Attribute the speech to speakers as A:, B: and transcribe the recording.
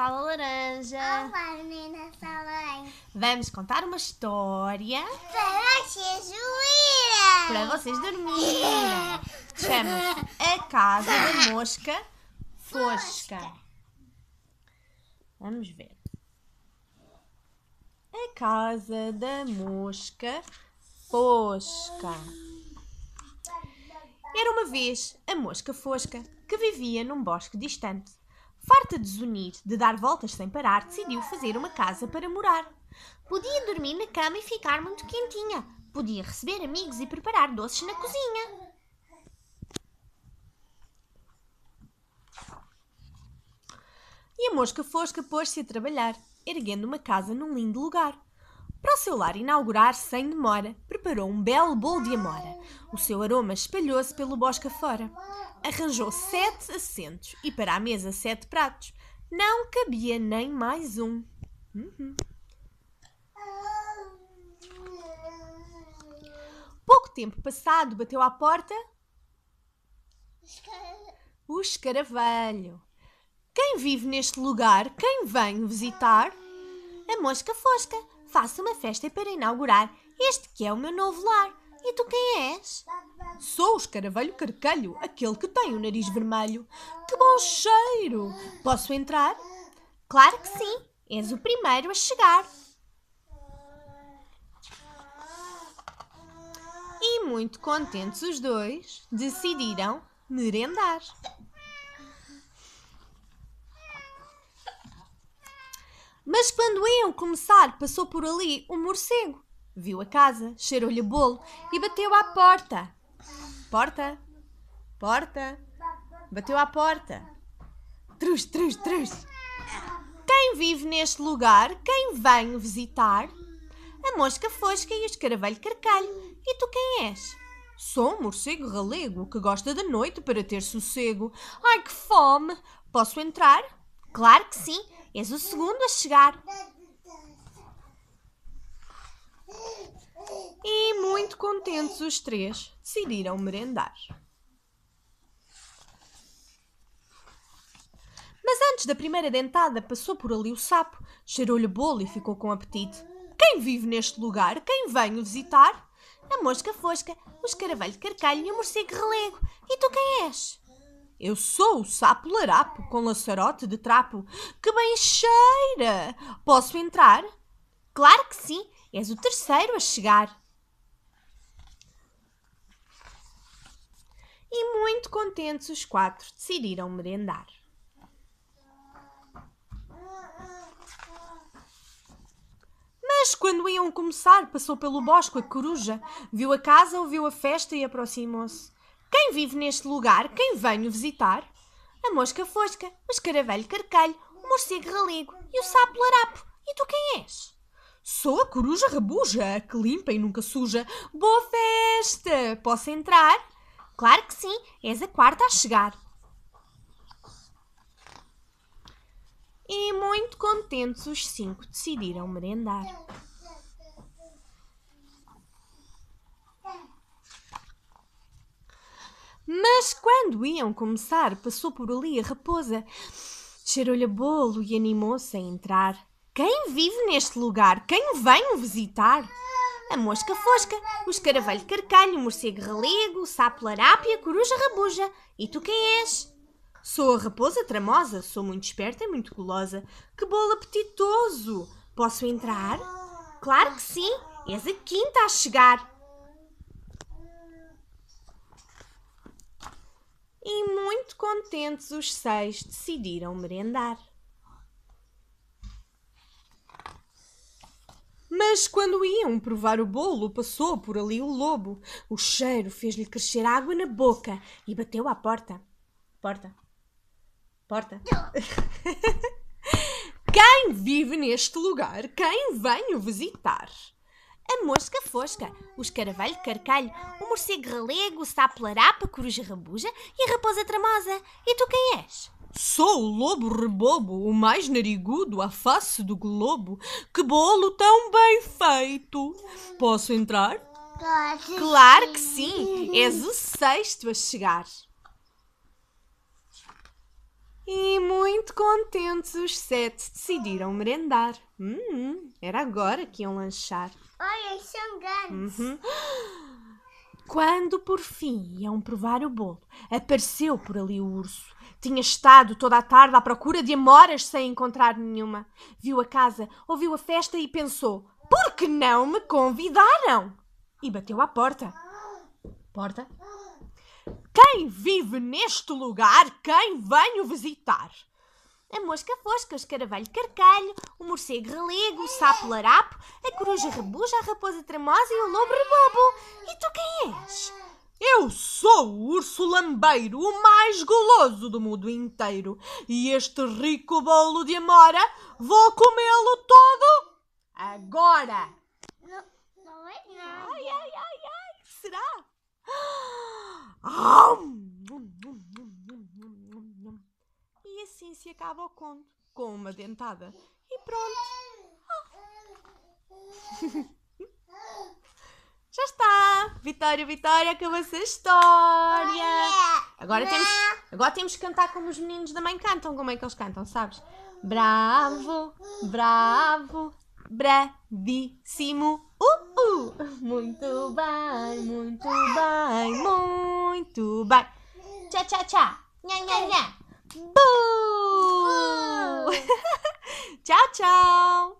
A: Sala Laranja. Olá, Sala Laranja. Vamos contar uma história. Para vocês dormirem. Para vocês dormirem. Chama-se A Casa da Mosca Fosca. Vamos ver. A Casa da Mosca Fosca. Era uma vez a mosca fosca que vivia num bosque distante farta de zunir, de dar voltas sem parar, decidiu fazer uma casa para morar. Podia dormir na cama e ficar muito quentinha. Podia receber amigos e preparar doces na cozinha. E a mosca fosca pôs-se a trabalhar, erguendo uma casa num lindo lugar. Para o seu lar inaugurar sem demora, preparou um belo bolo de amora. O seu aroma espalhou-se pelo bosque afora. Arranjou sete assentos e para a mesa sete pratos. Não cabia nem mais um. Uhum. Pouco tempo passado, bateu à porta o escaravelho. Quem vive neste lugar, quem vem visitar? A mosca fosca faça uma festa para inaugurar este que é o meu novo lar. E tu quem és? Sou o escaravelho carcalho, aquele que tem o nariz vermelho. Que bom cheiro! Posso entrar? Claro que sim, és o primeiro a chegar. E muito contentes os dois, decidiram merendar. Mas quando iam começar, passou por ali um morcego. Viu a casa, cheirou-lhe bolo e bateu à porta. Porta, porta, bateu à porta. Trus, trus, trus. Quem vive neste lugar? Quem vem visitar? A mosca fosca e o escaravelho carcalho. E tu quem és? Sou um morcego ralego que gosta da noite para ter sossego. Ai que fome! Posso entrar? Claro que sim, és o segundo a chegar. E muito contentes os três, decidiram merendar. Mas antes da primeira dentada, passou por ali o sapo, cheirou-lhe bolo e ficou com apetite. Quem vive neste lugar? Quem venho visitar? A mosca fosca, o escaravelho carcalho e o morcego relego. E tu quem és? Eu sou o sapo larapo com laçarote de trapo. Que bem cheira! Posso entrar? Claro que sim, és o terceiro a chegar. E muito contentes os quatro decidiram merendar. Mas quando iam começar, passou pelo bosque a coruja, viu a casa, ouviu a festa e aproximou-se. Quem vive neste lugar, quem venho visitar? A mosca fosca, o escaravelho carcalho, o morcego ralego e o sapo larapo. E tu quem és? Sou a coruja rabuja, que limpa e nunca suja. Boa festa! Posso entrar? Claro que sim, és a quarta a chegar. E muito contentes, os cinco decidiram merendar. Mas quando iam começar, passou por ali a raposa. Cheirou-lhe a bolo e animou-se a entrar. Quem vive neste lugar? Quem vem o visitar? A mosca fosca, o escaravelho carcalho, o morcego ralego, o sapo larápia, a coruja rabuja. E tu quem és? Sou a raposa tramosa, sou muito esperta e muito gulosa. Que bolo apetitoso! Posso entrar? Claro que sim, és a quinta a chegar. e muito contentes os seis decidiram merendar. Mas quando iam provar o bolo, passou por ali o lobo. O cheiro fez-lhe crescer água na boca e bateu à porta. Porta. Porta. quem vive neste lugar? Quem vem o visitar? a mosca fosca, o escaravelho carcalho, o morcego ralego, o sapo larapa, a coruja rabuja e a raposa tramosa. E tu quem és? Sou o lobo rebobo, o mais narigudo à face do globo. Que bolo tão bem feito! Posso entrar? Claro, claro que sim! És o sexto a chegar. E muito contentes os sete decidiram merendar. Hum, era agora que iam lanchar. Olha, são grandes. Uhum. Quando, por fim, iam provar o bolo, apareceu por ali o urso. Tinha estado toda a tarde à procura de amoras sem encontrar nenhuma. Viu a casa, ouviu a festa e pensou: por que não me convidaram? E bateu à porta. Porta? Quem vive neste lugar, quem venho visitar? a mosca fosca, o escaravelho carcalho, o morcego relego, o sapo larapo, a coruja rebuja a raposa tramosa e o lobo rebobo. E tu quem és? Eu sou o urso lambeiro, o mais goloso do mundo inteiro, e este rico bolo de amora vou comê-lo todo agora. Não, não é não Ai, ai, ai, ai, será? Ah! se acaba o conto, com uma dentada. E pronto! Ah. Já está! Vitória, Vitória, acabou-se a história! Agora temos, agora temos que cantar como os meninos da mãe cantam. Como é que eles cantam, sabes? Bravo, bravo, bradíssimo. Uh, uh. Muito bem, muito bem, muito bem. Tchá, tchá, tchá. Nha, nha, nha. Boo! tchau, tchau!